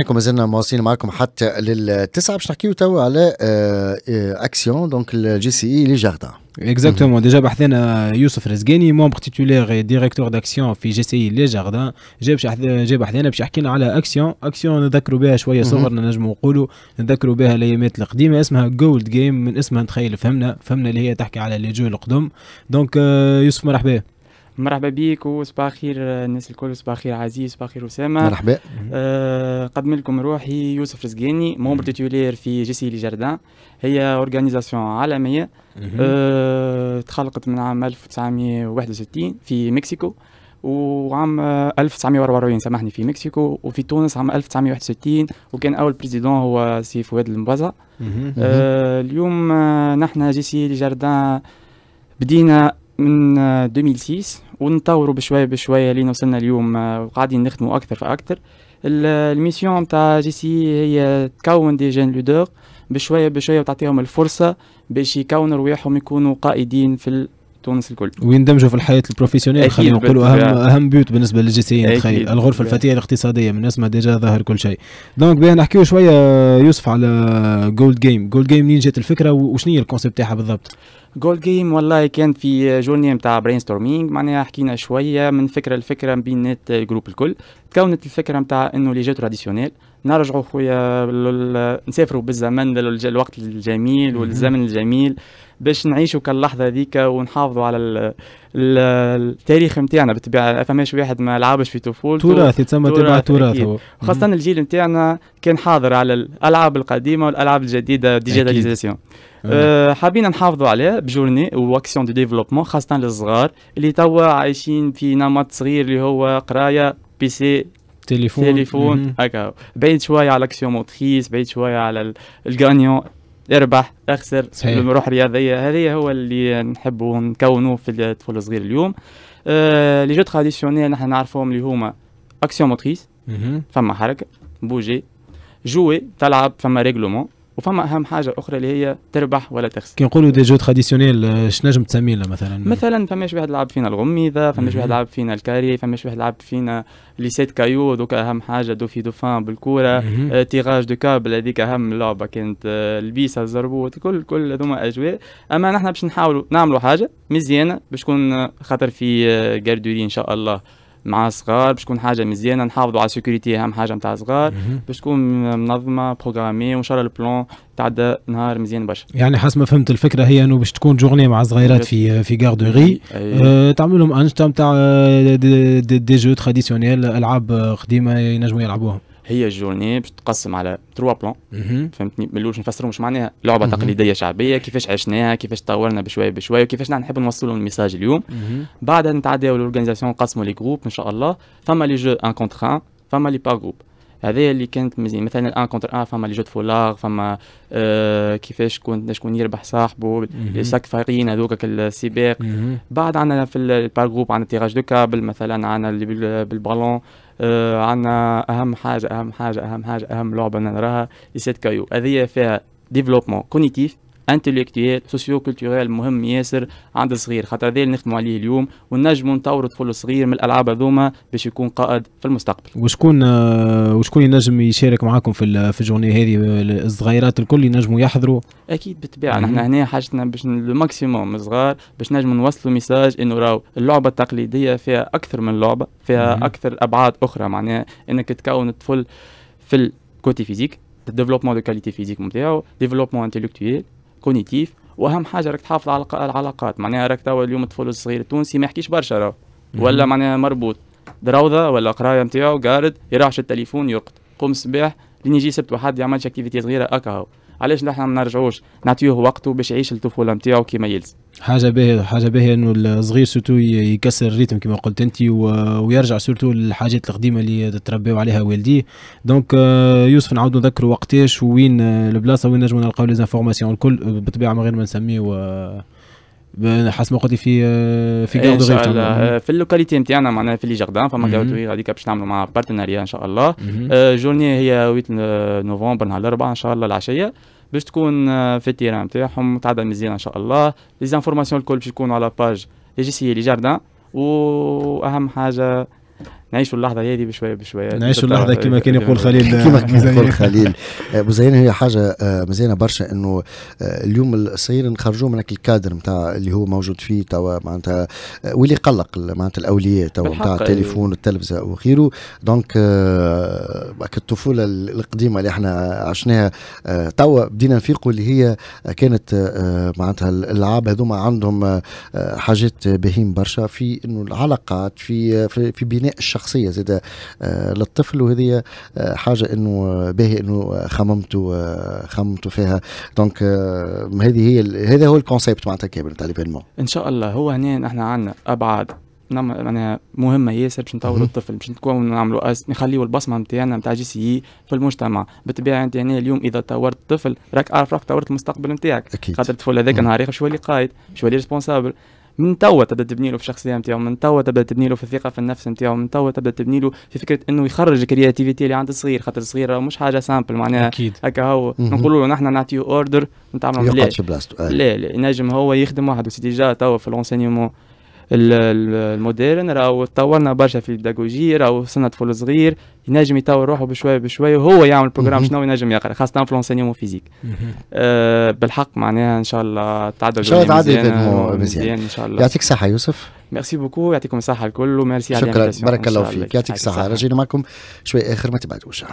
نكون مازلنا مواصلين معكم حتى للتسعة باش نحكيو توا على اكسيون دونك الجي سي اي لي جاردان اكزاكتومون ديجا بحثنا يوسف رزقاني ممبر تيتولير ديريكتور داكسيون في جي سي اي لي جاردان جاب جاب حدانا باش يحكي لنا على اكسيون اكسيون نذكروا بها شويه صغرنا نجموا نقولوا نذكروا بها الايامات القديمه اسمها جولد جيم من اسمها نتخيل فهمنا فهمنا اللي هي تحكي على لي جو القدم دونك يوسف مرحبا مرحبا بيك وصباح خير آه، الناس الكل صباح خير عزيز صباح خير اسامه مرحبا أه قدم لكم روحي يوسف رزقاني مومبر تيتولير في جيسي لي جاردان هي اورغانيزاسيون عالميه أه تخلقت من عام 1961 في مكسيكو وعام 1944 سامحني في مكسيكو وفي تونس عام 1961 وكان اول بريزيدون هو سي فؤاد المبازا أه اليوم آه، نحن جيسي لي جاردان بدينا من 2006 آه، ونطوروا بشويه بشويه لين وصلنا اليوم آه، وقاعدين نخدموا اكثر فاكثر الميسيون تاع جي سي هي تكون دي جين لودور بشويه بشويه وتعطيهم الفرصه باش يكونوا رواحهم يكونوا قائدين في تونس الكل ويندمجوا في الحياه البروفيسيونيل خلينا نقولوا اهم اهم بيوت بالنسبه للجي سي الغرفه الفتيه الاقتصاديه من اسمها ديجا ظهر كل شيء دونك بينا نحكيو شويه آه، يوسف على جولد جيم جولد جيم منين جات الفكره وشنو هي الكونسيبت تاعها بالضبط جول جيم والله كان في جورني نتاع برين ستورمينغ معناها حكينا شويه من فكره لفكره بينات الجروب الكل تكونت الفكره نتاع انه لي جو تراديسيونيل نرجعوا خويا نسافروا بالزمن للوقت الجميل والزمن الجميل باش نعيشوا كاللحظه هذيك ونحافظوا على الـ الـ التاريخ نتاعنا بالطبيعه فماش واحد ما لعبش في طفولته تراث يتسمى تبع تراثه خاصه الجيل نتاعنا كان حاضر على الالعاب القديمه والالعاب الجديده ديجيتاليزاسيون أه، حابين نحافظوا عليه بجورني واكسيون دو ديفلوبمون خاصه للصغار اللي توا عايشين في نمط صغير اللي هو قرايه بيسي تليفون تليفون هكا بعيد شويه على موتريس بعيد شويه على الجانيون اربح اخسر روح رياضيه هذه هو اللي نحبوا نكونوه في الطفل الصغير اليوم أه، لي جو تراديسيونيل نحن نعرفوهم اللي هما اكسيون موتريس فما حركه بوجي جوي تلعب فما ريغلومون وفما اهم حاجه اخرى اللي هي تربح ولا تخسر كي نقولوا دي جو تراديسيونيل شنجم تسمي مثلا مثلا فماش واحد لعب فينا الغميضه فماش واحد لعب فينا الكاري فماش واحد لعب فينا لي سيت كايو دوكا اهم حاجه دو في دوفان بالكوره آه، تيغاج دو كابل هذيك اهم لعبه كانت آه، البيسه الزربوط كل كل هذوما اجواء اما نحن باش نحاولوا نعملوا حاجه مزيانه باش تكون خاطر في آه جاردوري ان شاء الله مع صغار باش تكون حاجه مزيانه نحافظوا على السيكوريتي اهم حاجه نتاع صغار باش تكون منظمه بروغرامي وان شاء الله البلان تعدى نهار مزيان برشا يعني حسب ما فهمت الفكره هي انه باش تكون جورني مع صغيرات في في غار تعملهم أه تعمل لهم انشطه نتاع دي, دي, دي جو تراديسيونيل العاب آه، قديمه ينجموا يلعبوهم هي الجورني باش تقسم على تروا بلان فهمتني من الاول نفسرهم مش معناها لعبه تقليديه شعبيه كيفاش عشناها كيفاش طورنا بشويه بشويه وكيفاش نحب نوصلوا الميساج اليوم بعدها نتعداو للاورغانيزاسيون نقسموا لي جروب ان شاء الله فما لي جو ان كونتر ان فما لي با جروب هذايا اللي كانت مزيان مثلا الان كونتر ان فما لي جو فولار فما آه كيفاش كنت شكون يربح صاحبه لي ساك فارين هذوك السباق بعد عندنا في البار جروب عندنا تيراج دو كابل مثلا عندنا بالبالون آه عندنا اهم حاجه اهم حاجه اهم حاجه اهم لعبه نراها لسيت كايو هذه فيها ديفلوبمون كونيتيف انتليكتويال سوسيو كولتوريال مهم ياسر عند الصغير خاطر هذا اللي نخدموا عليه اليوم ونجموا نطوروا الطفل الصغير من الالعاب هذوما باش يكون قائد في المستقبل وشكون آه، وشكون ينجم يشارك معاكم في في الجورني هذه الصغيرات الكل ينجموا يحضروا اكيد بالطبيعه نحن هنا حاجتنا باش الماكسيموم الصغار باش نجموا نوصلوا ميساج انه راهو اللعبه التقليديه فيها اكثر من لعبه فيها مم. اكثر ابعاد اخرى معناها انك تكون الطفل في الكوتي فيزيك ديفلوبمون دو كاليتي فيزيك نتاعو ديفلوبمون انتيليكتويل كونيتيف واهم حاجه راك تحافظ على العلاقات معناها راك توا اليوم الطفل الصغير التونسي ما يحكيش برشا ولا معناها مربوط دراوضه ولا قرايه نتاعو قارد يراحش التليفون يرقد قوم الصباح اللي يجي سبت وحد يعمل اكتيفيتي صغيره اكا علاش نحن ما نرجعوش نعطيوه وقته باش يعيش الطفوله نتاعو كيما يلزم حاجه باهيه حاجه باهيه انه الصغير سورتو يكسر الريتم كما قلت انت و... ويرجع سورتو للحاجات القديمه اللي تربيو عليها والديه آه، دونك يوسف نعاود نذكروا وقتاش وين آه، البلاصه وين نجموا نلقاو لي زانفورماسيون الكل بالطبيعه من غير ما نسميه و... حسب ما قلتي في آه، في جارد ان شاء الله في اللوكاليتي نتاعنا معناها في لي جاردان فما جارد ريف هذيك باش نعملوا مع بارتناريا ان شاء الله جورني آه، هي 8 نوفمبر نهار الاربعاء ان شاء الله العشيه باش تكون آه، في التيران نتاعهم تعدى مزيان ان شاء الله لي زانفورماسيون الكل باش يكونوا على باج لي جي سي لي جاردان واهم حاجه نعيشوا اللحظه هذه بشويه بشويه نعيشوا اللحظه كما كان يقول خليل كما كان يقول خليل ابو آه، زين هي حاجه آه، مزيانه برشا انه آه، اليوم الصغير نخرجوه من الكادر نتاع اللي هو موجود فيه توا معناتها واللي قلق معناتها الاولياء توا نتاع إيه. التليفون والتلفزه وغيره دونك الطفوله القديمه اللي احنا عشناها توا بدينا نفيقوا اللي هي كانت معناتها الالعاب هذوما عندهم حاجات باهين برشا في انه العلاقات في في, في بناء الشخص الشخصيه زاد آه، للطفل وهذه آه، حاجه انه باهي انه خممتوا آه، خممتوا فيها دونك هذه هي هذا هو الكونسيبت معناتها كامل تاع ليفينمون ان شاء الله هو هنا نحن عندنا ابعاد نعمل معناها يعني مهمه ياسر باش نطوروا الطفل باش نكون نعملوا أس... نخليوا البصمه نتاعنا نتاع جي سي في المجتمع بالطبيعه انت هنا اليوم اذا طورت الطفل راك عارف راك طورت المستقبل نتاعك خاطر الطفل هذاك نهار اخر شو اللي قايد شو اللي ريسبونسابل من توا تبدا تبني له في الشخصيه نتاعو من توا تبدا تبني له في الثقه في النفس نتاعو من توا تبدا تبني له في فكره انه يخرج الكرياتيفيتي اللي عند الصغير خاطر الصغير مش حاجه سامبل معناها اكيد هكا هو نقول له نحن نعطيه اوردر نتعاملوا لا لا ينجم هو يخدم وحده سي ديجا توا في لونسينيومون الموديرن راهو تطورنا برشا في البداغوجي راهو وصلنا طفل صغير ينجم يطور روحه بشويه بشويه وهو يعمل بروجرام شنو ينجم يقرا خاصه في لونسينيومون فيزيك أه بالحق معناها ان شاء الله تعدل ان شاء الله تعدل مزيان ان شاء الله يعطيك الصحه يوسف ميرسي بوكو يعطيكم الصحه الكل وميرسي على شكرا بارك الله فيك يعطيك الصحه رجينا معكم شوي اخر ما تبعدوش